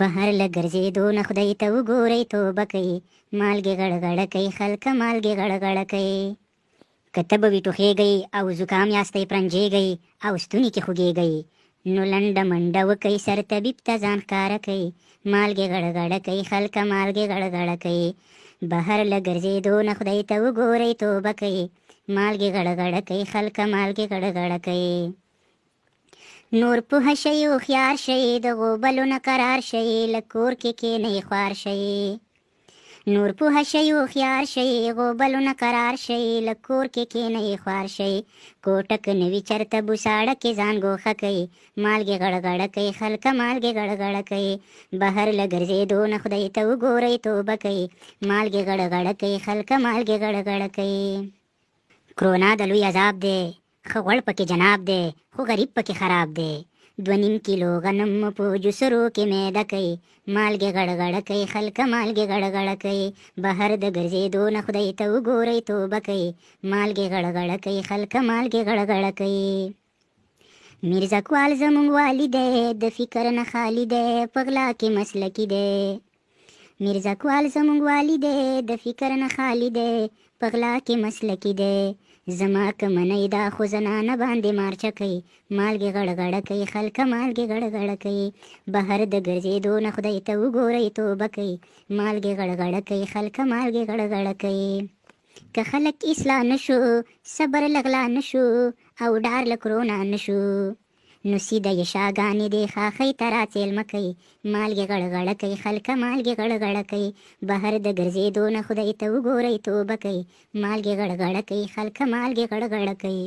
بهر له ګرځېدو نه خدای ته وګورئ توبه کوي مالګې غړغړه کوي خلک مالګې غړغړه کوي که تبه وي ټوخېږئ او زکام یاستئ پرنجېږئ او ستوني کې خوږېږئ نو لنډه منډه وکئ سر طبیب ته ځان ښکاره کوي مالګې غړغړه کوي خلک مالګې غړغړه کوي بهر له ګرځېدو نه خدای ته وګورئ توبه کوي مالګې غړغړه کوي خلک مالګې غړغړه کوي نور په شي او خيار شي د غوبلو نه قرار شي لکور کې کې نه خوار شي نور په شي او خيار شي غوبلو نه قرار شي لکور کې کې نه خوار شي کوټک نه وچرته بوساړه کې ځان ګوخه کوي مالګي غړغړ کوي خلک مالګي غړغړ کوي بهر لګرځي دو نه خدای ته وګوري توبه کوي مالګي غړغړ کوي خلک مالګي غړغړ کوي کرونا د لوی عذاب دی خغړ پکې جناب دی خو غریب پکې خراب دی دو نیم کیلو غنم په جسرو کې میده کوي مالګې غړغړه کوي خلک مالګې غړغړه کوي بهر د ګرځېدو نه خدای ته وګورئ توبه کوي مالګې غړغړه کوي خلک مالګې غړغړه کوي میرزا کوال زمونږ والي دی د فکر نه خالی دی په غلا کې مسلکي دی میرزا کوال زمونږ والی دی د فکر نه خالی دی په غلا کې مسلکی دی زما کمنۍ دا خو زنانه باندې مارچه کوي مالګې غړغړه کوي خلکه مالګې غړغړه کوي بهر د ګرځېدو نه خدای ته وګورئ توبه کوي مالګې غړغړه کوي خلکه مالګې غړغړه کوي که خلک اصلاح نشو صبر لغلا نشو او ډار لکرونا نشو نو سیده یې شاګانې دی خاخۍ ته راڅېلمه کوي مالګې غړغړه کوي خلکه مالګې غړغړه کوي بهر د ګرځېدو نه خدای ته وګورئ توبه کوي مالګې غړغړه کوي خلکه مالګې غړغړه کوي